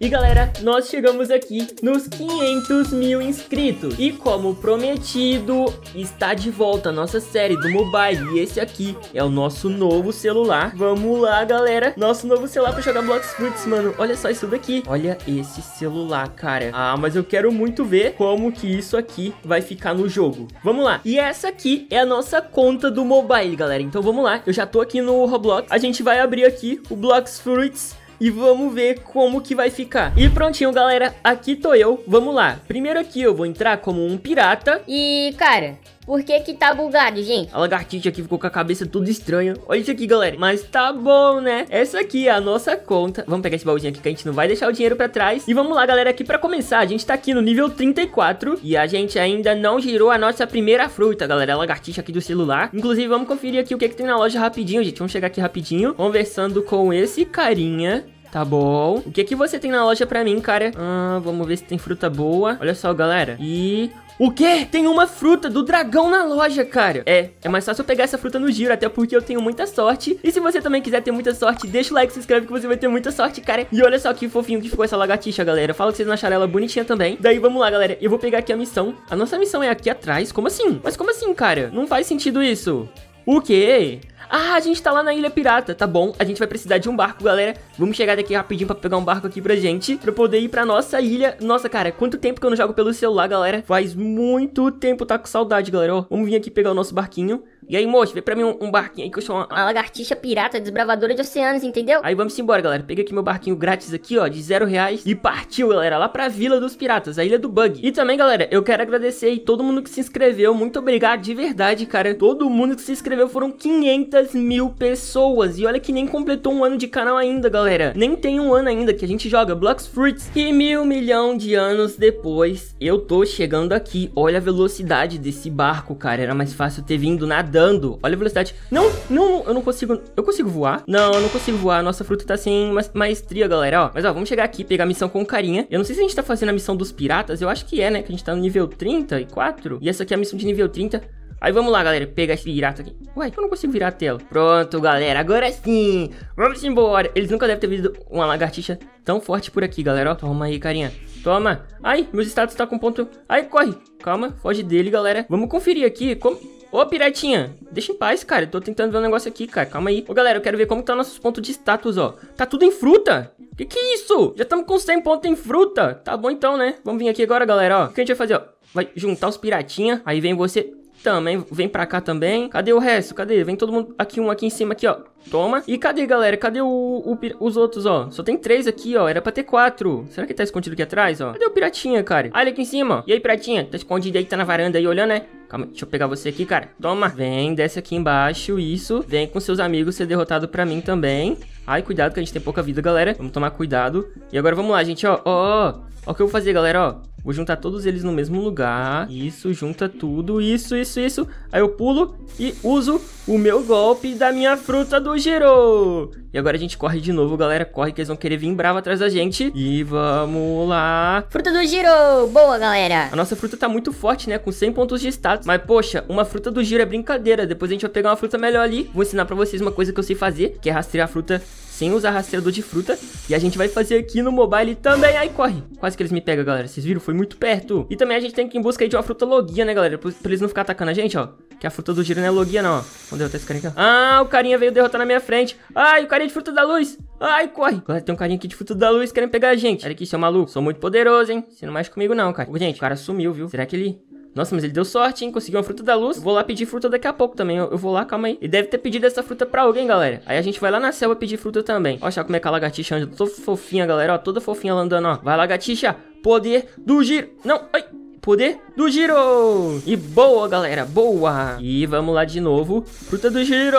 E galera, nós chegamos aqui nos 500 mil inscritos E como prometido, está de volta a nossa série do mobile E esse aqui é o nosso novo celular Vamos lá galera, nosso novo celular para jogar Blocks Fruits, mano Olha só isso daqui, olha esse celular, cara Ah, mas eu quero muito ver como que isso aqui vai ficar no jogo Vamos lá, e essa aqui é a nossa conta do mobile, galera Então vamos lá, eu já tô aqui no Roblox A gente vai abrir aqui o Blocks Fruits e vamos ver como que vai ficar. E prontinho, galera, aqui tô eu, vamos lá. Primeiro aqui eu vou entrar como um pirata. E, cara, por que que tá bugado, gente? A lagartixa aqui ficou com a cabeça toda estranha. Olha isso aqui, galera. Mas tá bom, né? Essa aqui é a nossa conta. Vamos pegar esse baúzinho aqui que a gente não vai deixar o dinheiro pra trás. E vamos lá, galera. Aqui pra começar, a gente tá aqui no nível 34. E a gente ainda não girou a nossa primeira fruta, galera. A lagartixa aqui do celular. Inclusive, vamos conferir aqui o que é que tem na loja rapidinho, gente. Vamos chegar aqui rapidinho. Conversando com esse carinha. Tá bom. O que que você tem na loja pra mim, cara? Ah, vamos ver se tem fruta boa. Olha só, galera. E... O quê? Tem uma fruta do dragão na loja, cara. É, é mais fácil eu pegar essa fruta no giro, até porque eu tenho muita sorte. E se você também quiser ter muita sorte, deixa o like, se inscreve que você vai ter muita sorte, cara. E olha só que fofinho que ficou essa lagartixa, galera. Fala que vocês não acharam ela bonitinha também. Daí, vamos lá, galera. Eu vou pegar aqui a missão. A nossa missão é aqui atrás. Como assim? Mas como assim, cara? Não faz sentido isso. O quê? Ah, a gente tá lá na Ilha Pirata, tá bom. A gente vai precisar de um barco, galera. Vamos chegar daqui rapidinho pra pegar um barco aqui pra gente, pra poder ir pra nossa ilha. Nossa, cara, quanto tempo que eu não jogo pelo celular, galera. Faz muito tempo, tá com saudade, galera. Ó, vamos vir aqui pegar o nosso barquinho. E aí, moço, vê pra mim um, um, barquinho aí que eu sou uma... uma... lagartixa pirata, desbravadora de oceanos, entendeu? Aí vamos embora, galera. Peguei aqui meu barquinho grátis aqui, ó, de zero reais. E partiu, galera, lá pra Vila dos Piratas, a Ilha do Bug. E também, galera, eu quero agradecer aí todo mundo que se inscreveu. Muito obrigado, de verdade, cara. Todo mundo que se inscreveu foram 500 2 mil pessoas. E olha que nem completou um ano de canal ainda, galera. Nem tem um ano ainda que a gente joga Blocks Fruits. E mil milhão de anos depois, eu tô chegando aqui. Olha a velocidade desse barco, cara. Era mais fácil ter vindo nadando. Olha a velocidade. Não, não, eu não consigo... Eu consigo voar? Não, eu não consigo voar. Nossa fruta tá sem maestria, galera, ó. Mas, ó, vamos chegar aqui, pegar a missão com carinha. Eu não sei se a gente tá fazendo a missão dos piratas. Eu acho que é, né? Que a gente tá no nível 34. E essa aqui é a missão de nível 30. Aí vamos lá, galera, pegar esse pirata aqui. Ué, eu não consigo virar a tela. Pronto, galera, agora sim. Vamos embora. Eles nunca devem ter visto uma lagartixa tão forte por aqui, galera. Ó, toma aí, carinha. Toma. Ai, meus status tá com ponto... Ai, corre. Calma, foge dele, galera. Vamos conferir aqui como... Ô, piratinha, deixa em paz, cara. Eu tô tentando ver um negócio aqui, cara. Calma aí. Ô, galera, eu quero ver como tá nossos pontos de status, ó. Tá tudo em fruta? Que que é isso? Já estamos com 100 pontos em fruta. Tá bom então, né? Vamos vir aqui agora, galera, ó. O que a gente vai fazer, ó? Vai juntar os piratinha. Aí vem você... Também, vem pra cá também. Cadê o resto? Cadê? Vem todo mundo aqui, um aqui em cima, aqui, ó. Toma. E cadê, galera? Cadê o, o, os outros, ó? Só tem três aqui, ó. Era pra ter quatro. Será que tá escondido aqui atrás, ó? Cadê o piratinha, cara? Ah, ele aqui em cima, E aí, piratinha? Tá escondido aí, tá na varanda aí, olhando, né? Calma, deixa eu pegar você aqui, cara. Toma. Vem, desce aqui embaixo, isso. Vem com seus amigos ser derrotado pra mim também. Ai, cuidado que a gente tem pouca vida, galera. Vamos tomar cuidado. E agora vamos lá, gente, ó. Ó, ó. Ó o que eu vou fazer, galera, ó. Vou juntar todos eles no mesmo lugar. Isso, junta tudo. Isso, isso, isso. Aí eu pulo e uso o meu golpe da minha fruta do giro. E agora a gente corre de novo, galera. Corre que eles vão querer vir bravo atrás da gente. E vamos lá. Fruta do giro. Boa, galera. A nossa fruta tá muito forte, né? Com 100 pontos de status. Mas, poxa, uma fruta do giro é brincadeira. Depois a gente vai pegar uma fruta melhor ali. Vou ensinar pra vocês uma coisa que eu sei fazer, que é rastrear a fruta sem usar rastreador de fruta. E a gente vai fazer aqui no mobile também. Ai, corre! Quase que eles me pegam, galera. Vocês viram? Foi muito perto. E também a gente tem que ir em busca aí de uma fruta logia, né, galera? Pra, pra eles não ficar atacando a gente, ó. Que a fruta do giro não é logia, não, ó. Vamos derrotar esse carinha aqui. Ah, o carinha veio derrotar na minha frente. Ai, o carinha de fruta da luz. Ai, corre. Galera, tem um carinha aqui de fruta da luz querendo pegar a gente. Olha aqui, seu maluco. Sou muito poderoso, hein? Você não mexe comigo, não, cara. gente, o cara sumiu, viu? Será que ele nossa, mas ele deu sorte, hein? Conseguiu uma fruta da luz. Vou lá pedir fruta daqui a pouco também. Eu, eu vou lá, calma aí. Ele deve ter pedido essa fruta pra alguém, galera. Aí a gente vai lá na selva pedir fruta também. olha como é que a lagartixa anda toda fofinha, galera. Ó, toda fofinha andando, ó. Vai, lagartixa. Poder do giro. Não, ai. Poder do giro. E boa, galera, boa. E vamos lá de novo. Fruta do giro.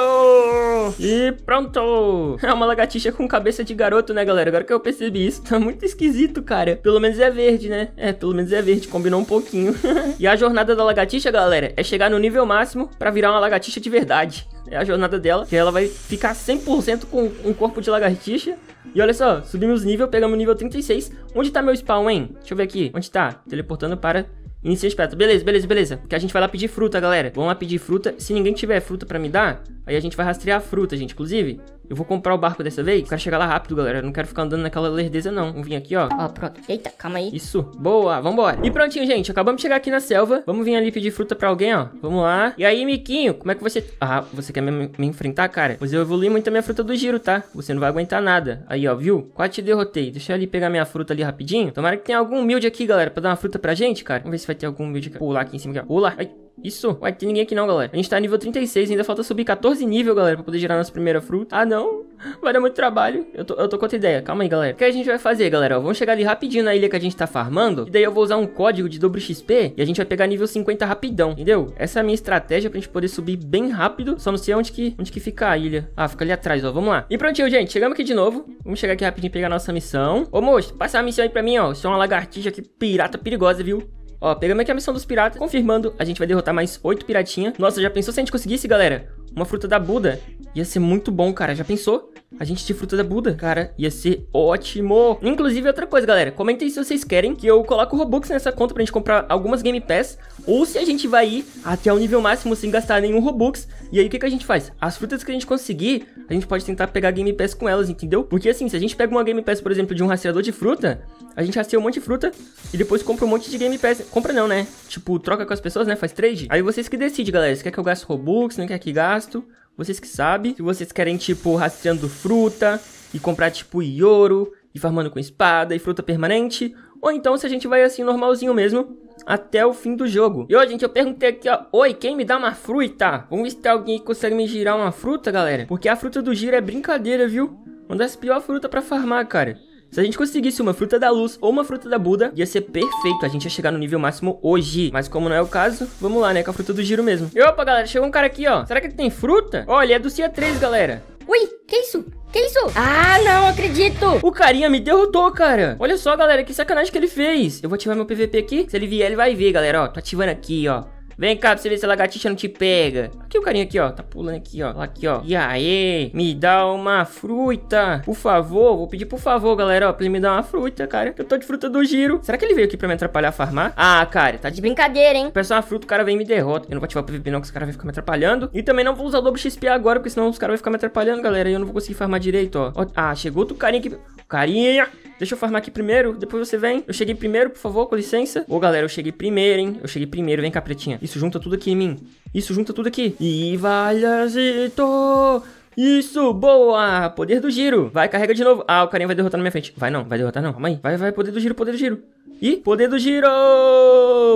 E pronto. É uma lagartixa com cabeça de garoto, né, galera? Agora que eu percebi isso, tá muito esquisito, cara. Pelo menos é verde, né? É, pelo menos é verde, combinou um pouquinho. e a jornada da lagartixa, galera, é chegar no nível máximo pra virar uma lagartixa de verdade é a jornada dela, que ela vai ficar 100% com um corpo de lagartixa. E olha só, subimos nível, pegamos nível 36. Onde tá meu spawn, hein? Deixa eu ver aqui. Onde tá? Teleportando para Inicia as Beleza, beleza, beleza. Que a gente vai lá pedir fruta, galera. Vamos lá pedir fruta. Se ninguém tiver fruta pra me dar, aí a gente vai rastrear a fruta, gente. Inclusive, eu vou comprar o barco dessa vez. Eu quero chegar lá rápido, galera. Eu não quero ficar andando naquela lerdeza, não. Vamos vir aqui, ó. Ó, pronto. Eita, calma aí. Isso. Boa, vambora. E prontinho, gente. Acabamos de chegar aqui na selva. Vamos vir ali pedir fruta pra alguém, ó. Vamos lá. E aí, Miquinho, como é que você... Ah, você quer me, me enfrentar, cara? Pois eu evolui muito a minha fruta do giro, tá? Você não vai aguentar nada. Aí, ó, viu? Quase te derrotei. Deixa eu ali pegar minha fruta ali rapidinho. Tomara que tenha algum humilde aqui, galera, pra dar uma fruta pra gente, cara. Vamos ver se vai ter algum humilde. Pular aqui em cima. Aqui, ó. Pula. Ai. Isso. Ué, tem ninguém aqui não, galera. A gente tá nível 36, ainda falta subir 14 nível, galera, pra poder gerar nossa primeira fruta. Ah, não. Vai dar muito trabalho. Eu tô, eu tô com outra ideia. Calma aí, galera. O que a gente vai fazer, galera? vamos chegar ali rapidinho na ilha que a gente tá farmando. E daí eu vou usar um código de dobro XP e a gente vai pegar nível 50 rapidão, entendeu? Essa é a minha estratégia pra gente poder subir bem rápido. Só não sei onde que, onde que fica a ilha. Ah, fica ali atrás, ó. Vamos lá. E prontinho, gente. Chegamos aqui de novo. Vamos chegar aqui rapidinho e pegar nossa missão. Ô, moço, passa a missão aí pra mim, ó. Sou uma lagartixa aqui pirata perigosa, viu? Ó, pegamos aqui a missão dos piratas, confirmando, a gente vai derrotar mais oito piratinha. Nossa, já pensou se a gente conseguisse, galera? Uma fruta da Buda? Ia ser muito bom, cara, já pensou? a gente de fruta da Buda. Cara, ia ser ótimo. Inclusive, outra coisa, galera. Comentem se vocês querem que eu coloque o Robux nessa conta pra gente comprar algumas Game Pass. Ou se a gente vai ir até o nível máximo sem gastar nenhum Robux. E aí, o que, que a gente faz? As frutas que a gente conseguir, a gente pode tentar pegar Game Pass com elas, entendeu? Porque assim, se a gente pega uma Game Pass, por exemplo, de um rastreador de fruta, a gente rasteia um monte de fruta e depois compra um monte de Game Pass. Compra não, né? Tipo, troca com as pessoas, né? Faz trade. Aí vocês que decidem, galera. Se quer que eu gaste Robux, não quer que gasto. Vocês que sabem. Se vocês querem, tipo, rastreando fruta e comprar, tipo, ouro e farmando com espada e fruta permanente. Ou então se a gente vai assim, normalzinho mesmo, até o fim do jogo. E, ó, gente, eu perguntei aqui, ó. Oi, quem me dá uma fruta? Vamos ver se tem alguém que consegue me girar uma fruta, galera. Porque a fruta do giro é brincadeira, viu? Uma das piores frutas pra farmar, cara. Se a gente conseguisse uma fruta da luz ou uma fruta da Buda, ia ser perfeito. A gente ia chegar no nível máximo hoje. Mas como não é o caso, vamos lá, né? Com a fruta do giro mesmo. E opa, galera, chegou um cara aqui, ó. Será que ele tem fruta? Olha, é do Cia 3, galera. Ui, que isso? Que isso? Ah, não acredito! O carinha me derrotou, cara. Olha só, galera, que sacanagem que ele fez. Eu vou ativar meu PVP aqui. Se ele vier, ele vai ver, galera, ó. Tô ativando aqui, ó. Vem cá pra você ver se a lagartixa não te pega. Aqui o carinha aqui, ó. Tá pulando aqui, ó. Aqui, ó. E aí? Me dá uma fruta. Por favor. Vou pedir por favor, galera, ó. Pra ele me dar uma fruta, cara. Que eu tô de fruta do giro. Será que ele veio aqui pra me atrapalhar a farmar? Ah, cara. Tá de brincadeira, hein? Peço uma fruta, o cara vem e me derrota. Eu não vou ativar o PVP não, que os cara vão ficar me atrapalhando. E também não vou usar o dobro XP agora, porque senão os caras vão ficar me atrapalhando, galera. E eu não vou conseguir farmar direito, ó. ah, chegou outro carinha aqui. Carinha. Deixa eu farmar aqui primeiro, depois você vem. Eu cheguei primeiro, por favor, com licença. Ô, galera, eu cheguei primeiro, hein? Eu cheguei primeiro, vem cá, pretinha. Isso junta tudo aqui em mim. Isso junta tudo aqui. E valhazito! Isso, boa! Poder do giro. Vai, carrega de novo. Ah, o carinha vai derrotar na minha frente. Vai não, vai derrotar não. Calma aí. Vai, vai, poder do giro, poder do giro. E poder do giro!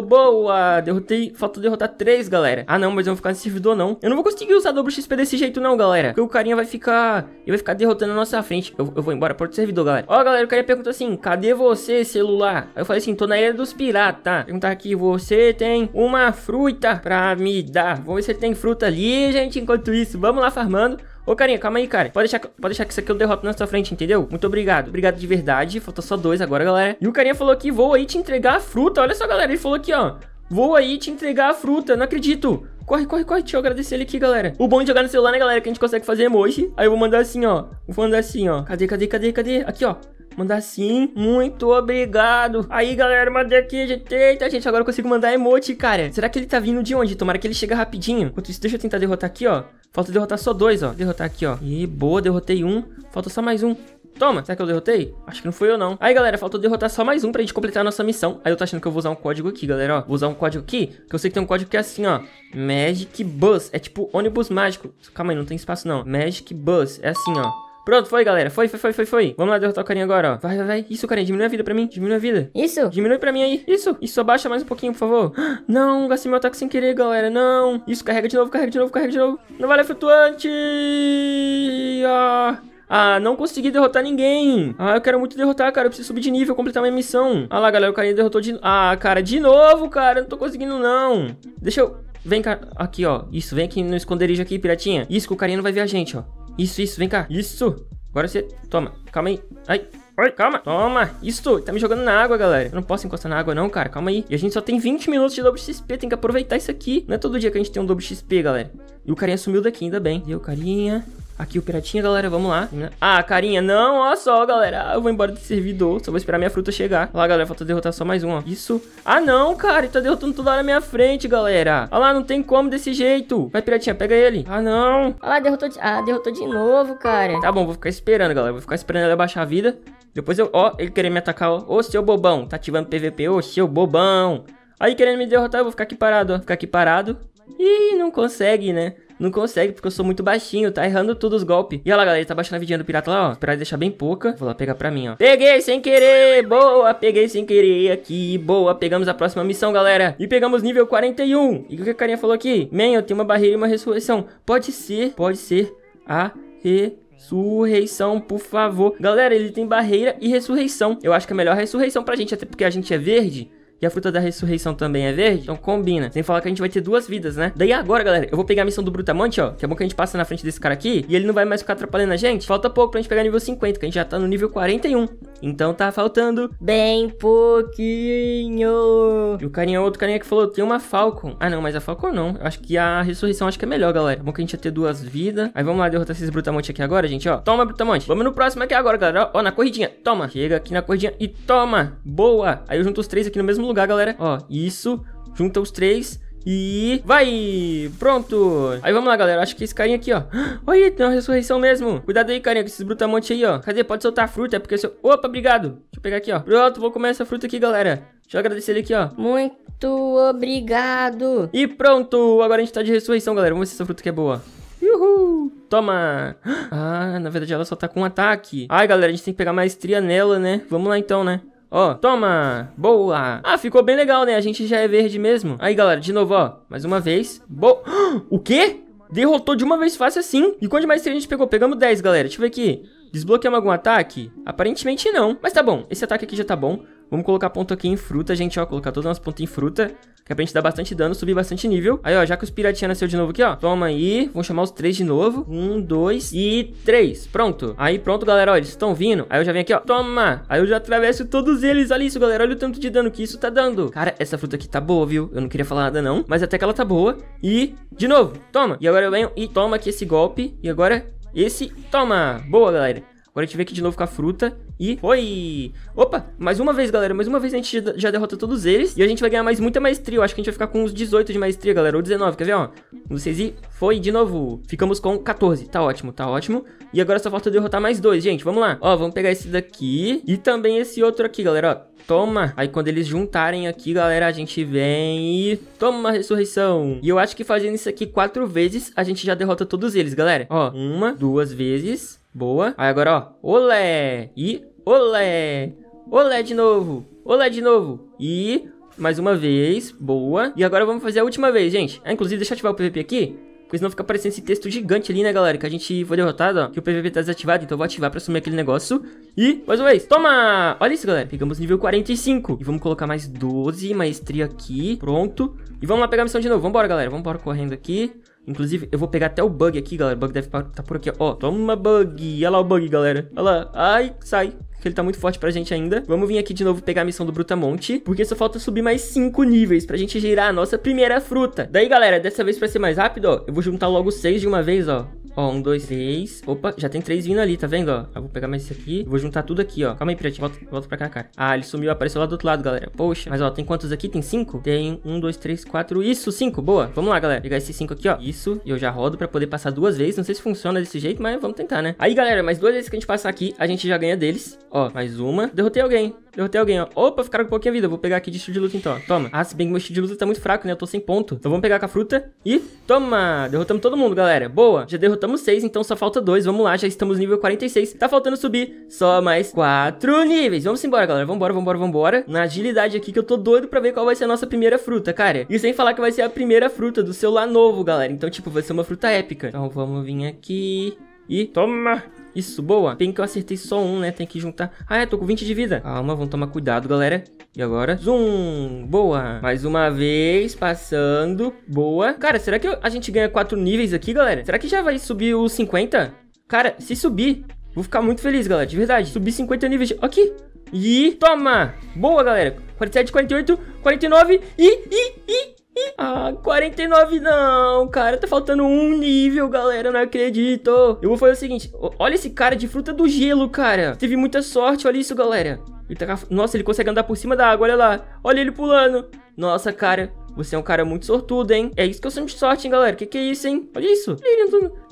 Boa! Derrotei. Falta derrotar três, galera. Ah, não, mas eu vou ficar nesse servidor, não. Eu não vou conseguir usar dobro XP desse jeito, não, galera. Porque o carinha vai ficar... Ele vai ficar derrotando a nossa frente. Eu, eu vou embora para outro servidor, galera. Ó, galera, o cara perguntou assim, cadê você, celular? Aí eu falei assim, tô na ilha dos piratas, Perguntar aqui, você tem uma fruta pra me dar? Vamos ver se ele tem fruta ali, gente. Enquanto isso, vamos lá farmando. Ô, carinha, calma aí, cara. Pode deixar, pode deixar que isso aqui eu derroto na sua frente, entendeu? Muito obrigado. Obrigado de verdade. Falta só dois agora, galera. E o carinha falou que vou vou aí te entregar a fruta. Olha só, galera, ele falou aqui, ó. Vou aí te entregar a fruta, não acredito. Corre, corre, corre, deixa eu agradecer ele aqui, galera. O bom de jogar no celular, né, galera, que a gente consegue fazer emoji. Aí eu vou mandar assim, ó. Vou mandar assim, ó. Cadê, cadê, cadê, cadê? Aqui, ó. Mandar assim Muito obrigado. Aí, galera, mandei aqui, gente. Eita, gente, agora eu consigo mandar emoji, cara. Será que ele tá vindo de onde? Tomara que ele chega rapidinho. Enquanto isso, deixa eu tentar derrotar aqui, ó. Falta derrotar só dois, ó. Derrotar aqui, ó. E boa, derrotei um. Falta só mais um. Toma, será que eu derrotei? Acho que não fui eu não. Aí, galera, faltou derrotar só mais um pra gente completar a nossa missão. Aí eu tô achando que eu vou usar um código aqui, galera, ó. Vou usar um código aqui, que eu sei que tem um código que é assim, ó. Magic Bus. É tipo ônibus mágico. Calma aí, não tem espaço não. Magic Bus. É assim, ó. Pronto, foi, galera. Foi, foi, foi, foi, foi. Vamos lá derrotar o carinha agora, ó. Vai, vai, vai. Isso, carinha. Diminui a vida pra mim. Diminui a vida. Isso. Diminui pra mim aí. Isso. Isso, abaixa mais um pouquinho, por favor. Não, gastei meu ataque sem querer, galera. Não. Isso, carrega de novo, carrega de novo, carrega de novo. Não vale flutuante. Ah. Ah, não consegui derrotar ninguém. Ah, eu quero muito derrotar, cara. Eu preciso subir de nível, completar minha missão. Ah lá, galera, o carinha derrotou de... Ah, cara, de novo, cara. não tô conseguindo, não. Deixa eu... Vem cá. Aqui, ó. Isso, vem aqui no esconderijo aqui, piratinha. Isso, que o carinha não vai ver a gente, ó. Isso, isso, vem cá. Isso. Agora você... Toma. Calma aí. Ai. Oi, calma. Toma. Isso, tá me jogando na água, galera. Eu não posso encostar na água não, cara. Calma aí. E a gente só tem 20 minutos de dobro XP. Tem que aproveitar isso aqui. Não é todo dia que a gente tem um dobro XP, galera. E o carinha sumiu daqui, ainda bem. E o carinha... Aqui o piratinha, galera, vamos lá. Ah, carinha, não, olha só, galera. Eu vou embora do servidor, só vou esperar minha fruta chegar. Olha lá, galera, falta derrotar só mais um, ó. Isso. Ah, não, cara, ele tá derrotando toda hora na minha frente, galera. Olha lá, não tem como desse jeito. Vai, piratinha, pega ele. Ah, não. Olha lá, derrotou de... Ah, derrotou de novo, cara. Tá bom, vou ficar esperando, galera. Vou ficar esperando ele abaixar a vida. Depois eu... Ó, ele querendo me atacar, ó. Ô, seu bobão. Tá ativando PVP, ô, seu bobão. Aí, querendo me derrotar, eu vou ficar aqui parado, ó. Ficar aqui parado. Ih, não consegue, né? não consegue, porque eu sou muito baixinho, tá errando tudo os golpes. E olha lá, galera, ele tá baixando a vidinha do pirata lá, ó. Esperar deixar bem pouca. Vou lá pegar pra mim, ó. Peguei sem querer, boa, peguei sem querer aqui, boa. Pegamos a próxima missão, galera. E pegamos nível 41. E o que a carinha falou aqui? Man, eu tenho uma barreira e uma ressurreição. Pode ser, pode ser a Ressurreição, por favor. Galera, ele tem barreira e ressurreição. Eu acho que é melhor a ressurreição pra gente, até porque a gente é verde. E a fruta da ressurreição também é verde. Então combina. Sem falar que a gente vai ter duas vidas, né? Daí agora, galera, eu vou pegar a missão do Brutamante, ó. Que é bom que a gente passa na frente desse cara aqui. E ele não vai mais ficar atrapalhando a gente. Falta pouco pra gente pegar nível 50, que a gente já tá no nível 41. Então tá faltando bem pouquinho. E o carinha, outro carinha que falou, tem uma Falcon. Ah, não, mas a Falcon não. Eu acho que a ressurreição acho que é melhor, galera. É bom que a gente ia ter duas vidas. Aí vamos lá derrotar esses Brutamonte aqui agora, gente, ó. Toma, Brutamonte. Vamos no próximo aqui agora, galera. Ó, ó na corridinha. Toma. Chega aqui na corridinha e toma. Boa. Aí eu junto os três aqui no mesmo lugar, galera. Ó, isso. Junta os três. E vai, pronto Aí vamos lá galera, acho que esse carinha aqui ó Olha, tem uma ressurreição mesmo Cuidado aí carinha, com esses brutamontes aí ó Cadê, pode soltar a fruta, é porque seu... Opa, obrigado Deixa eu pegar aqui ó Pronto, vou comer essa fruta aqui galera Deixa eu agradecer ele aqui ó Muito obrigado E pronto, agora a gente tá de ressurreição galera Vamos ver se essa fruta aqui é boa Uhul! Toma! Ah, na verdade ela só tá com um ataque. Ai, galera, a gente tem que pegar maestria nela, né? Vamos lá então, né? Ó, toma. Boa. Ah, ficou bem legal, né? A gente já é verde mesmo. Aí, galera, de novo, ó. Mais uma vez. Boa. O quê? Derrotou de uma vez fácil assim. E quanto mais que a gente pegou? Pegamos 10, galera. Deixa eu ver aqui. Desbloqueamos algum ataque? Aparentemente não. Mas tá bom. Esse ataque aqui já tá bom. Vamos colocar ponto aqui em fruta, gente, ó. Colocar todas as pontas em fruta. Que é pra gente dar bastante dano, subir bastante nível. Aí, ó, já que os piratinhas nasceu de novo aqui, ó. Toma aí. Vamos chamar os três de novo. Um, dois e três. Pronto. Aí, pronto, galera, ó. Eles estão vindo. Aí eu já venho aqui, ó. Toma. Aí eu já atravesso todos eles. Olha isso, galera. Olha o tanto de dano que isso tá dando. Cara, essa fruta aqui tá boa, viu? Eu não queria falar nada, não. Mas até que ela tá boa. E, de novo, toma. E agora eu venho e toma aqui esse golpe. E agora, esse. Toma. Boa, galera. Agora a gente vem aqui de novo com a fruta. E foi! Opa, mais uma vez, galera. Mais uma vez a gente já derrota todos eles. E a gente vai ganhar mais muita maestria. Eu acho que a gente vai ficar com uns 18 de maestria, galera. Ou 19, quer ver, ó? vocês e foi de novo. Ficamos com 14. Tá ótimo, tá ótimo. E agora só falta derrotar mais dois, gente. Vamos lá. Ó, vamos pegar esse daqui. E também esse outro aqui, galera. Ó, toma. Aí quando eles juntarem aqui, galera, a gente vem e... Toma ressurreição. E eu acho que fazendo isso aqui quatro vezes, a gente já derrota todos eles, galera. Ó, uma, duas vezes. Boa. Aí agora, ó, olé! E Olé! Olé de novo! Olé de novo! E mais uma vez, boa. E agora vamos fazer a última vez, gente. Ah, inclusive, deixa eu ativar o PVP aqui. Porque senão fica aparecendo esse texto gigante ali, né, galera? Que a gente foi derrotado, ó. Que o PVP tá desativado, então eu vou ativar pra sumir aquele negócio. E, mais uma vez, toma! Olha isso, galera. Pegamos nível 45. E vamos colocar mais 12, maestria aqui. Pronto. E vamos lá pegar a missão de novo. Vambora, galera. Vambora correndo aqui. Inclusive, eu vou pegar até o bug aqui, galera. O bug deve estar tá por aqui, ó. Toma bug. Olha lá o bug, galera. Olha lá. Ai, sai que ele tá muito forte pra gente ainda. Vamos vir aqui de novo pegar a missão do Brutamonte, porque só falta subir mais 5 níveis pra gente gerar a nossa primeira fruta. Daí, galera, dessa vez pra ser mais rápido, ó, eu vou juntar logo 6 de uma vez, ó. Ó, um, dois, três. Opa, já tem três vindo ali, tá vendo, ó? Eu vou pegar mais esse aqui. Vou juntar tudo aqui, ó. Calma aí, Pirate. Volta, volta pra cá, cara. Ah, ele sumiu, apareceu lá do outro lado, galera. Poxa. Mas, ó, tem quantos aqui? Tem cinco? Tem um, dois, três, quatro. Isso, cinco. Boa. Vamos lá, galera. Pegar esses cinco aqui, ó. Isso. E eu já rodo pra poder passar duas vezes. Não sei se funciona desse jeito, mas vamos tentar, né? Aí, galera, mais duas vezes que a gente passar aqui, a gente já ganha deles. Ó, mais uma. Derrotei alguém. Derrotei alguém, ó. Opa, ficaram com pouquinha vida. Vou pegar aqui de estilo de luta então, ó. Toma. Ah, se bem que meu estilo de luta tá muito fraco, né? Eu tô sem ponto. Então vamos pegar com a fruta e toma. Derrotamos todo mundo, galera. Boa. Já derrotamos seis, então só falta dois. Vamos lá, já estamos nível 46. Tá faltando subir só mais quatro níveis. Vamos embora, galera. Vambora, vambora, vambora. Na agilidade aqui que eu tô doido pra ver qual vai ser a nossa primeira fruta, cara. E sem falar que vai ser a primeira fruta do celular novo, galera. Então, tipo, vai ser uma fruta épica. Então vamos vir aqui e toma. Isso, boa. Tem que eu acertei só um, né? Tem que juntar. Ah, é, tô com 20 de vida. Calma, vamos tomar cuidado, galera. E agora? Zoom! Boa! Mais uma vez, passando. Boa. Cara, será que a gente ganha 4 níveis aqui, galera? Será que já vai subir os 50? Cara, se subir, vou ficar muito feliz, galera. De verdade. Subir 50 níveis. Aqui. E toma! Boa, galera. 47, 48, 49 e... e, e ah, 49 não, cara. Tá faltando um nível, galera. Não acredito. Eu vou fazer o seguinte. Olha esse cara de fruta do gelo, cara. Teve muita sorte. Olha isso, galera. Ele tá... Nossa, ele consegue andar por cima da água. Olha lá. Olha ele pulando. Nossa, cara. Você é um cara muito sortudo, hein? É isso que eu sinto de sorte, hein, galera? Que que é isso, hein? Olha isso.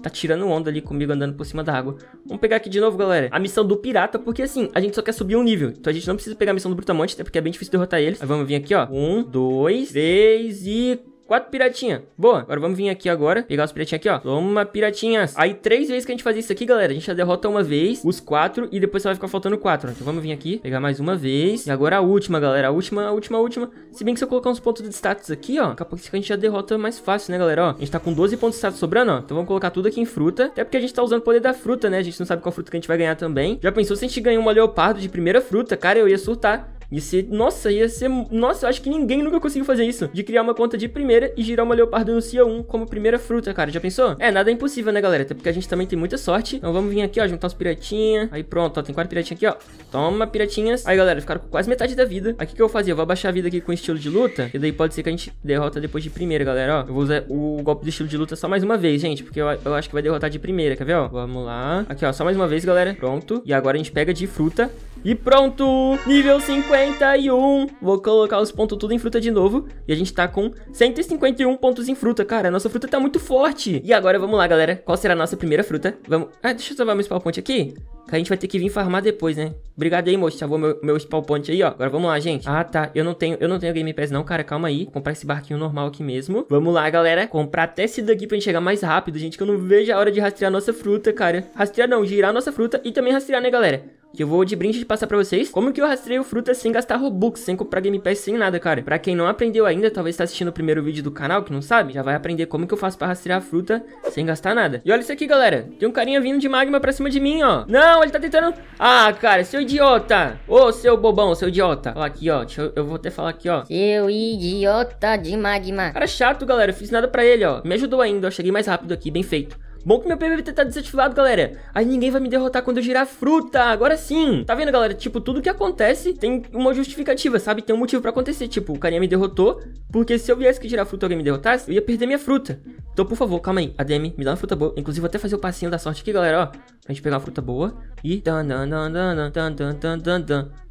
Tá tirando onda ali comigo andando por cima da água. Vamos pegar aqui de novo, galera. A missão do pirata, porque assim, a gente só quer subir um nível. Então a gente não precisa pegar a missão do Brutamonte, até né? porque é bem difícil derrotar eles. Mas vamos vir aqui, ó. Um, dois, três e Quatro piratinha. Boa. Agora vamos vir aqui agora. Pegar os piratinhas aqui, ó. Toma, piratinhas. Aí, três vezes que a gente faz isso aqui, galera. A gente já derrota uma vez, os quatro, e depois só vai ficar faltando quatro. Então vamos vir aqui, pegar mais uma vez. E agora a última, galera. A última, a última, a última. Se bem que se eu colocar uns pontos de status aqui, ó, capaz que a gente já derrota mais fácil, né, galera? Ó, a gente tá com 12 pontos de status sobrando, ó. Então vamos colocar tudo aqui em fruta. Até porque a gente tá usando o poder da fruta, né? A gente não sabe qual fruta que a gente vai ganhar também. Já pensou se a gente ganhou uma leopardo de primeira fruta? Cara, eu ia surtar. E ser, nossa, ia ser. Nossa, eu acho que ninguém nunca conseguiu fazer isso. De criar uma conta de primeira e girar uma leopardo no Cia 1 como primeira fruta, cara. Já pensou? É, nada é impossível, né, galera? Até porque a gente também tem muita sorte. Então vamos vir aqui, ó, juntar uns piratinha. Aí pronto, ó, tem quatro piratinha aqui, ó. Toma, piratinhas. Aí, galera, ficaram com quase metade da vida. Aqui que eu vou fazer? Eu vou abaixar a vida aqui com estilo de luta. E daí pode ser que a gente derrota depois de primeira, galera, ó. Eu vou usar o golpe do estilo de luta só mais uma vez, gente. Porque eu, eu acho que vai derrotar de primeira, quer ver, ó? Vamos lá. Aqui, ó, só mais uma vez, galera. Pronto. E agora a gente pega de fruta. E pronto! Nível 51! Vou colocar os pontos tudo em fruta de novo. E a gente tá com 151 pontos em fruta. Cara, a nossa fruta tá muito forte. E agora, vamos lá, galera. Qual será a nossa primeira fruta? Vamos... Ah, deixa eu salvar meu spawn point aqui. Que a gente vai ter que vir farmar depois, né? Obrigado aí, moço. Salvou meu, meu spawn point aí, ó. Agora vamos lá, gente. Ah, tá. Eu não tenho, eu não tenho Game Pass não, cara. Calma aí. Vou comprar esse barquinho normal aqui mesmo. Vamos lá, galera. Comprar até esse daqui pra gente chegar mais rápido, gente. Que eu não vejo a hora de rastrear nossa fruta, cara. Rastrear não, girar nossa fruta e também rastrear, né, galera? Que eu vou de brinde de passar pra vocês como que eu rastreio fruta sem gastar Robux, sem comprar Game Pass, sem nada, cara. Pra quem não aprendeu ainda, talvez tá assistindo o primeiro vídeo do canal, que não sabe, já vai aprender como que eu faço pra rastrear fruta sem gastar nada. E olha isso aqui, galera. Tem um carinha vindo de magma pra cima de mim, ó. Não! Não, ele tá tentando... Ah, cara, seu idiota. Ô, seu bobão, seu idiota. Ó, aqui, ó. Eu, eu, vou até falar aqui, ó. Seu idiota de magma. Cara chato, galera. Eu fiz nada pra ele, ó. Me ajudou ainda. Eu cheguei mais rápido aqui. Bem feito. Bom que meu PVT tá desativado, galera. Aí ninguém vai me derrotar quando eu girar fruta. Agora sim. Tá vendo, galera? Tipo, tudo que acontece tem uma justificativa, sabe? Tem um motivo pra acontecer. Tipo, o carinha me derrotou. Porque se eu viesse que girar fruta e alguém me derrotasse, eu ia perder minha fruta. Então, por favor, calma aí. ADM, me dá uma fruta boa. Inclusive, vou até fazer o passinho da sorte aqui, galera, ó a gente pegar uma fruta boa e...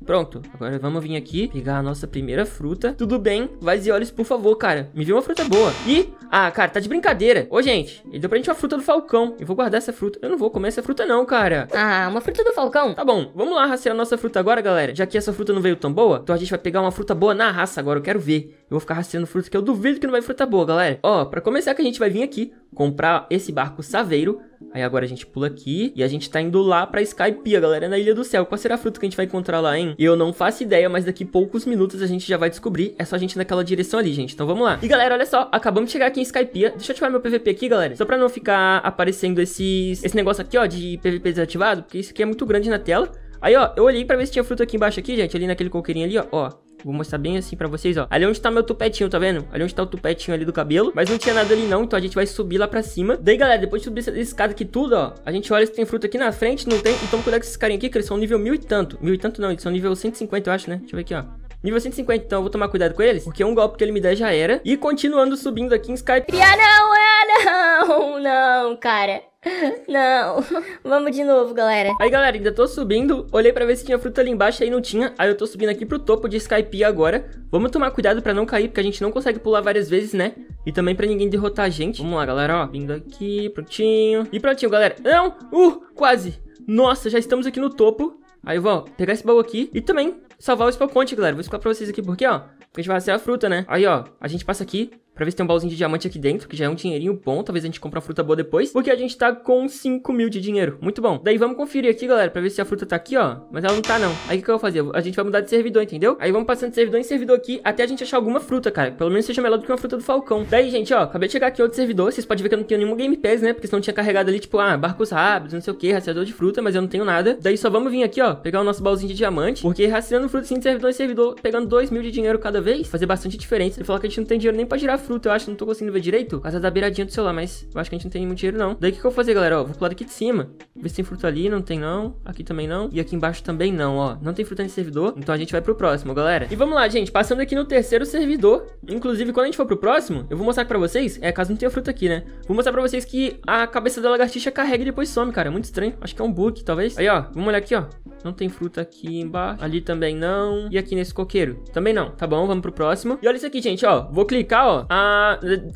Pronto, agora vamos vir aqui, pegar a nossa primeira fruta. Tudo bem, vai e olhos, por favor, cara. Me vê uma fruta boa. E... Ah, cara, tá de brincadeira. Ô, gente, ele deu pra gente uma fruta do falcão. Eu vou guardar essa fruta. Eu não vou comer essa fruta não, cara. Ah, uma fruta do falcão? Tá bom, vamos lá rastrear nossa fruta agora, galera. Já que essa fruta não veio tão boa, então a gente vai pegar uma fruta boa na raça agora. Eu quero ver. Eu vou ficar rastreando fruta que eu duvido que não vai fruta boa, galera. Ó, pra começar que a gente vai vir aqui, comprar esse barco Saveiro. Aí agora a gente pula aqui e a gente tá indo lá pra Skypiea, galera, na Ilha do Céu. Qual será a fruta que a gente vai encontrar lá, hein? Eu não faço ideia, mas daqui poucos minutos a gente já vai descobrir. É só a gente ir naquela direção ali, gente. Então vamos lá. E galera, olha só, acabamos de chegar aqui em Skypiea. Deixa eu ativar meu PVP aqui, galera, só pra não ficar aparecendo esses, esse negócio aqui, ó, de PVP desativado, porque isso aqui é muito grande na tela. Aí, ó, eu olhei pra ver se tinha fruta aqui embaixo aqui, gente, ali naquele coqueirinho ali, ó, ó. Vou mostrar bem assim pra vocês, ó. Ali é onde tá meu tupetinho, tá vendo? Ali é onde tá o tupetinho ali do cabelo. Mas não tinha nada ali não, então a gente vai subir lá pra cima. Daí, galera, depois de subir essa escada aqui tudo, ó. A gente olha se tem fruta aqui na frente, não tem. Então cuidado com esses carinha aqui, que eles são nível mil e tanto. Mil e tanto não, eles são nível 150, eu acho, né? Deixa eu ver aqui, ó. Nível 150, então eu vou tomar cuidado com eles, porque um golpe que ele me der já era. E continuando subindo aqui em Skype. Ah, não, ah, não, não, cara. Não. Vamos de novo, galera. Aí, galera, ainda tô subindo. Olhei pra ver se tinha fruta ali embaixo, aí não tinha. Aí eu tô subindo aqui pro topo de Skype agora. Vamos tomar cuidado pra não cair, porque a gente não consegue pular várias vezes, né? E também pra ninguém derrotar a gente. Vamos lá, galera, ó. Vindo aqui, prontinho. E prontinho, galera. Não! Uh, quase. Nossa, já estamos aqui no topo. Aí eu vou ó, pegar esse baú aqui e também salvar o spawn point, galera. Vou explicar pra vocês aqui porque, ó. Porque a gente vai ser a fruta, né? Aí, ó, a gente passa aqui, pra ver se tem um baúzinho de diamante aqui dentro, que já é um dinheirinho bom. Talvez a gente compre a fruta boa depois. Porque a gente tá com 5 mil de dinheiro. Muito bom. Daí vamos conferir aqui, galera, pra ver se a fruta tá aqui, ó. Mas ela não tá, não. Aí o que, que eu vou fazer? A gente vai mudar de servidor, entendeu? Aí vamos passando de servidor em servidor aqui até a gente achar alguma fruta, cara. Pelo menos seja melhor do que uma fruta do Falcão. Daí, gente, ó, acabei de chegar aqui outro servidor. Vocês podem ver que eu não tenho nenhum Game Pass, né? Porque senão tinha carregado ali, tipo, ah, barcos rápidos, não sei o que, rastreador de fruta, mas eu não tenho nada. Daí só vamos vir aqui, ó, pegar o nosso baúzinho de diamante. Porque rastreando fruta assim de servidor em servidor, pegando 2 mil de dinheiro cada vez, fazer bastante diferença. E falar que a gente não tem dinheiro nem pra girar fruta, eu acho, que não tô conseguindo ver direito. Casa da beiradinha do celular, mas eu acho que a gente não tem muito dinheiro, não. Daí o que, que eu vou fazer, galera? Ó, vou pular daqui de cima. Ver se tem fruta ali, não tem não. Aqui também não. E aqui embaixo também não, ó. Não tem fruta nesse servidor, então a gente vai pro próximo, galera. E vamos lá, gente. Passando aqui no terceiro servidor. Inclusive, quando a gente for pro próximo, eu vou mostrar pra vocês. É, caso não tenha fruta aqui, né? Vou mostrar pra vocês que a cabeça da lagartixa carrega e depois some, cara. É muito estranho. Acho que é um bug, talvez. Aí, ó. Vamos olhar aqui, ó. Não tem fruta aqui embaixo. Ali também não. E aqui nesse coqueiro? Também não. Tá bom, vamos pro próximo. E olha isso aqui, gente, ó. Vou clicar, ó.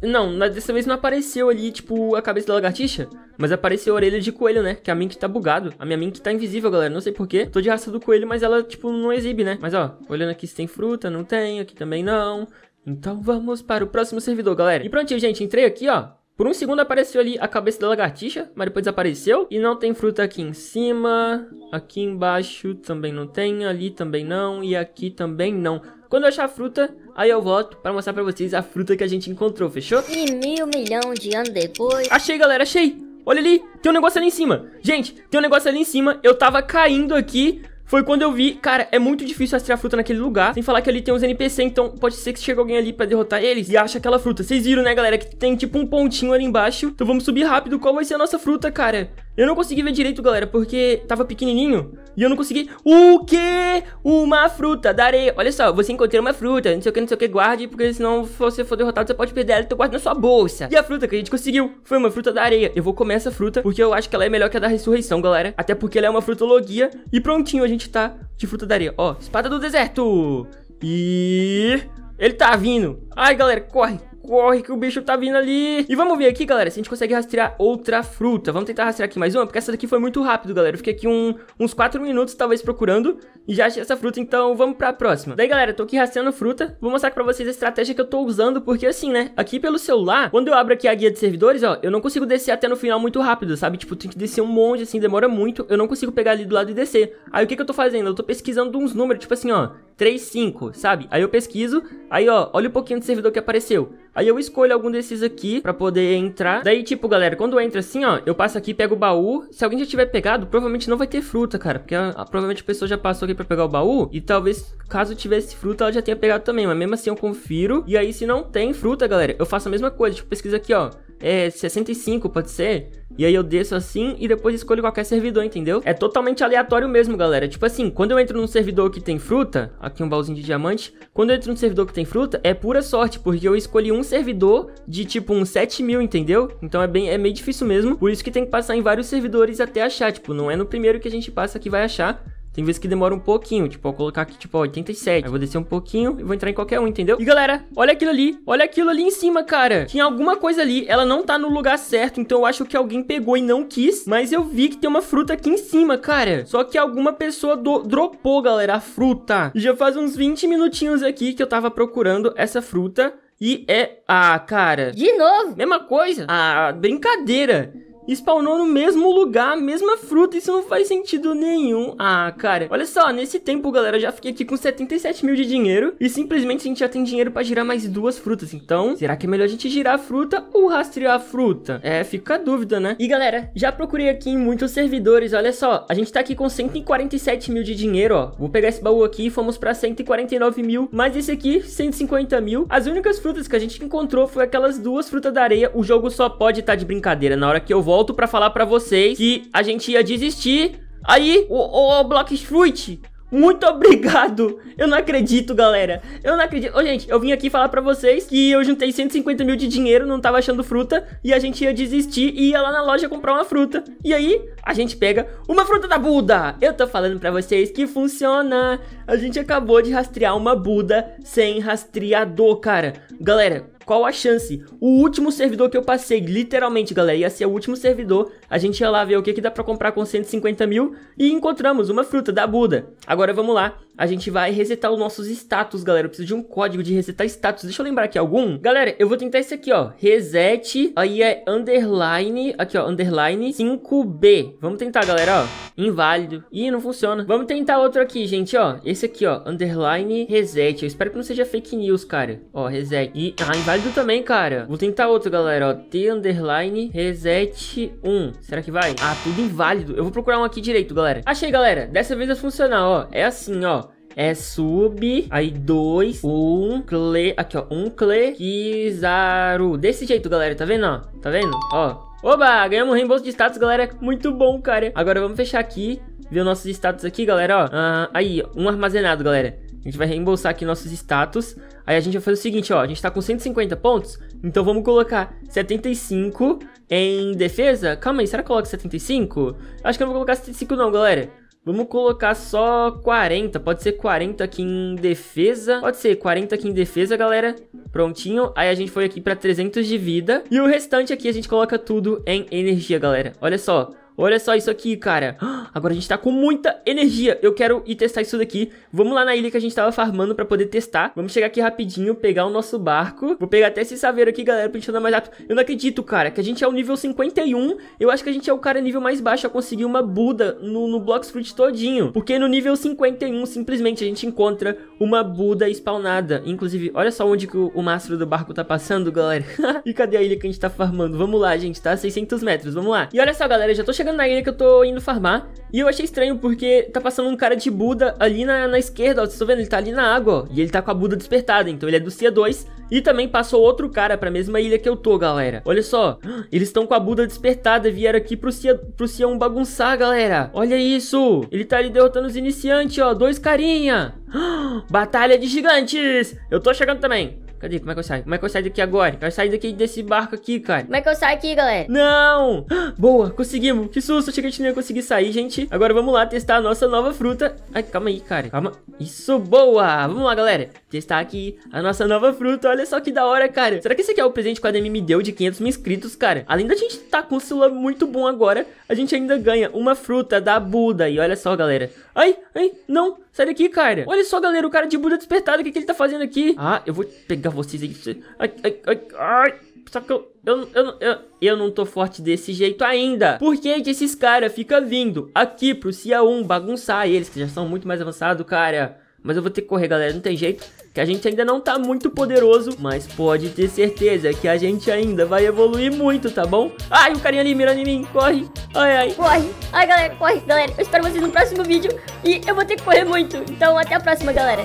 Não, dessa vez não apareceu ali, tipo, a cabeça da lagartixa, mas apareceu a orelha de coelho, né? Que a Mink tá bugado. A minha Mink tá invisível, galera. Não sei porquê. Tô de raça do coelho, mas ela, tipo, não exibe, né? Mas ó, olhando aqui se tem fruta, não tem. Aqui também não. Então vamos para o próximo servidor, galera. E prontinho, gente. Entrei aqui, ó. Por um segundo apareceu ali a cabeça da lagartixa, mas depois desapareceu. E não tem fruta aqui em cima, aqui embaixo também não tem, ali também não, e aqui também não. Quando eu achar a fruta, aí eu volto pra mostrar pra vocês a fruta que a gente encontrou, fechou? E mil milhão de anos depois... Achei, galera, achei! Olha ali, tem um negócio ali em cima. Gente, tem um negócio ali em cima. Eu tava caindo aqui, foi quando eu vi, cara, é muito difícil rastrear fruta naquele lugar. Sem falar que ali tem uns NPC, então pode ser que chegue alguém ali pra derrotar eles e acha aquela fruta. Vocês viram, né, galera, que tem tipo um pontinho ali embaixo. Então vamos subir rápido. Qual vai ser a nossa fruta, cara? Eu não consegui ver direito, galera, porque tava pequenininho e eu não consegui... O quê? Uma fruta da areia. Olha só, você encontrou uma fruta, não sei o que, não sei o que, guarde, porque senão se você for derrotado, você pode perder ela, então guarde na sua bolsa. E a fruta que a gente conseguiu foi uma fruta da areia. Eu vou comer essa fruta, porque eu acho que ela é melhor que a da ressurreição, galera. Até porque ela é uma frutologia e prontinho, a gente tá de fruta da areia. Ó, espada do deserto! E... Ele tá vindo. Ai, galera, corre corre que o bicho tá vindo ali. E vamos ver aqui, galera, se a gente consegue rastrear outra fruta. Vamos tentar rastrear aqui mais uma, porque essa daqui foi muito rápido, galera. Eu fiquei aqui um, uns 4 minutos, talvez, procurando e já achei essa fruta, então vamos pra próxima. Daí, galera, tô aqui rastreando fruta. Vou mostrar pra vocês a estratégia que eu tô usando, porque assim, né, aqui pelo celular, quando eu abro aqui a guia de servidores, ó, eu não consigo descer até no final muito rápido, sabe? Tipo, tem que descer um monte, assim, demora muito. Eu não consigo pegar ali do lado e descer. Aí, o que que eu tô fazendo? Eu tô pesquisando uns números, tipo assim, ó, 35, sabe? Aí eu pesquiso, aí ó, olha o um pouquinho de servidor que apareceu. Aí eu escolho algum desses aqui pra poder entrar. Daí, tipo, galera, quando entra assim, ó, eu passo aqui, pego o baú. Se alguém já tiver pegado, provavelmente não vai ter fruta, cara. Porque a, a, provavelmente a pessoa já passou aqui pra pegar o baú. E talvez, caso tivesse fruta, ela já tenha pegado também. Mas mesmo assim, eu confiro. E aí, se não tem fruta, galera, eu faço a mesma coisa. Tipo, pesquisa aqui, ó é, 65, pode ser? E aí eu desço assim e depois escolho qualquer servidor, entendeu? É totalmente aleatório mesmo, galera. Tipo assim, quando eu entro num servidor que tem fruta, aqui um baúzinho de diamante, quando eu entro num servidor que tem fruta, é pura sorte, porque eu escolhi um servidor de tipo uns 7 mil, entendeu? Então é bem, é meio difícil mesmo, por isso que tem que passar em vários servidores até achar, tipo, não é no primeiro que a gente passa que vai achar, tem vezes que demora um pouquinho, tipo, vou colocar aqui, tipo, 87. Aí vou descer um pouquinho e vou entrar em qualquer um, entendeu? E galera, olha aquilo ali, olha aquilo ali em cima, cara. Tinha alguma coisa ali, ela não tá no lugar certo, então eu acho que alguém pegou e não quis. Mas eu vi que tem uma fruta aqui em cima, cara. Só que alguma pessoa do dropou, galera, a fruta. Já faz uns 20 minutinhos aqui que eu tava procurando essa fruta. E é... Ah, cara... De novo? Mesma coisa? Ah, brincadeira spawnou no mesmo lugar, mesma fruta. Isso não faz sentido nenhum. Ah, cara. Olha só, nesse tempo, galera, eu já fiquei aqui com 77 mil de dinheiro. E simplesmente a gente já tem dinheiro pra girar mais duas frutas. Então, será que é melhor a gente girar a fruta ou rastrear a fruta? É, fica a dúvida, né? E, galera, já procurei aqui em muitos servidores. Olha só, a gente tá aqui com 147 mil de dinheiro, ó. Vou pegar esse baú aqui e fomos pra 149 mil. Mas esse aqui, 150 mil. As únicas frutas que a gente encontrou foi aquelas duas frutas da areia. O jogo só pode estar tá de brincadeira. Na hora que eu volto, volto pra falar pra vocês que a gente ia desistir. Aí, o, Block Fruit, muito obrigado! Eu não acredito, galera. Eu não acredito. Ô, gente, eu vim aqui falar pra vocês que eu juntei 150 mil de dinheiro, não tava achando fruta, e a gente ia desistir e ia lá na loja comprar uma fruta. E aí, a gente pega uma fruta da Buda! Eu tô falando pra vocês que funciona! A gente acabou de rastrear uma Buda sem rastreador, cara. Galera, qual a chance? O último servidor que eu passei, literalmente, galera, ia ser o último servidor. A gente ia lá ver o que, que dá pra comprar com 150 mil e encontramos uma fruta da Buda. Agora vamos lá a gente vai resetar os nossos status, galera. Eu preciso de um código de resetar status. Deixa eu lembrar aqui algum. Galera, eu vou tentar esse aqui, ó. Reset, aí é underline, aqui ó, underline 5B. Vamos tentar, galera, ó. Inválido. Ih, não funciona. Vamos tentar outro aqui, gente, ó. Esse aqui, ó, underline reset. Eu espero que não seja fake news, cara. Ó, reset. E, ah, inválido também, cara. Vou tentar outro, galera, ó. T underline reset 1. Será que vai? Ah, tudo inválido. Eu vou procurar um aqui direito, galera. Achei, galera. Dessa vez vai é funcionar, ó. É assim, ó é sub, aí dois um, cle, aqui ó, um cle, kizaru. Desse jeito, galera, tá vendo, ó? Tá vendo? Ó. Oba, ganhamos um reembolso de status, galera, muito bom, cara. Agora vamos fechar aqui, ver nossos status aqui, galera, ó. Ah, aí, um armazenado, galera. A gente vai reembolsar aqui nossos status. Aí a gente vai fazer o seguinte, ó. A gente tá com 150 pontos. Então vamos colocar 75 em defesa. Calma aí, será que coloca 75? Acho que eu não vou colocar 75 não, galera. Vamos colocar só 40. Pode ser 40 aqui em defesa. Pode ser 40 aqui em defesa, galera. Prontinho. Aí a gente foi aqui pra 300 de vida. E o restante aqui a gente coloca tudo em energia, galera. Olha só. Olha só isso aqui, cara. Agora a gente tá com muita energia. Eu quero ir testar isso daqui. Vamos lá na ilha que a gente tava farmando pra poder testar. Vamos chegar aqui rapidinho, pegar o nosso barco. Vou pegar até esse saveiro aqui, galera, pra gente andar mais rápido. Eu não acredito, cara, que a gente é o nível 51. Eu acho que a gente é o cara nível mais baixo a conseguir uma Buda no, no Blocks Fruit todinho. Porque no nível 51, simplesmente, a gente encontra uma Buda spawnada. Inclusive, olha só onde que o, o mastro do barco tá passando, galera. e cadê a ilha que a gente tá farmando? Vamos lá, gente, tá? 600 metros, vamos lá. E olha só, galera, eu já tô chegando na ilha que eu tô indo farmar. E eu achei estranho porque tá passando um cara de Buda ali na, na esquerda, ó. Vocês estão vendo? Ele tá ali na água, ó. E ele tá com a Buda despertada, então ele é do C2. E também passou outro cara pra mesma ilha que eu tô, galera. Olha só. Eles estão com a Buda despertada vieram aqui pro Cia, pro Cia 1 bagunçar, galera. Olha isso. Ele tá ali derrotando os iniciantes, ó. Dois carinha. Batalha de gigantes. Eu tô chegando também. Cadê? Como é que eu saio? Como é que eu saio daqui agora? eu saio daqui desse barco aqui, cara. Como é que eu saio aqui, galera? Não! Boa, conseguimos. Que susto, achei que a gente não ia conseguir sair, gente. Agora vamos lá testar a nossa nova fruta. Ai, calma aí, cara. Calma. Isso, boa! Vamos lá, galera. Já está aqui a nossa nova fruta. Olha só que da hora, cara. Será que esse aqui é o presente que o ADM me deu de 500 mil inscritos, cara? Além da gente estar tá com o celular muito bom agora, a gente ainda ganha uma fruta da Buda. E olha só, galera. Ai, ai, não. Sai daqui, cara. Olha só, galera. O cara de Buda despertado. O que, que ele tá fazendo aqui? Ah, eu vou pegar vocês aí. Ai, ai, ai, ai. Só que eu, eu, eu, eu, eu não tô forte desse jeito ainda. Por que, que esses caras ficam vindo aqui pro CIA 1 bagunçar eles, que já são muito mais avançados, cara? Mas eu vou ter que correr, galera. Não tem jeito que a gente ainda não tá muito poderoso, mas pode ter certeza que a gente ainda vai evoluir muito, tá bom? Ai, o um carinha ali mirando em mim, corre! Ai, ai! Corre! Ai, galera, corre! Galera, eu espero vocês no próximo vídeo e eu vou ter que correr muito. Então, até a próxima, galera!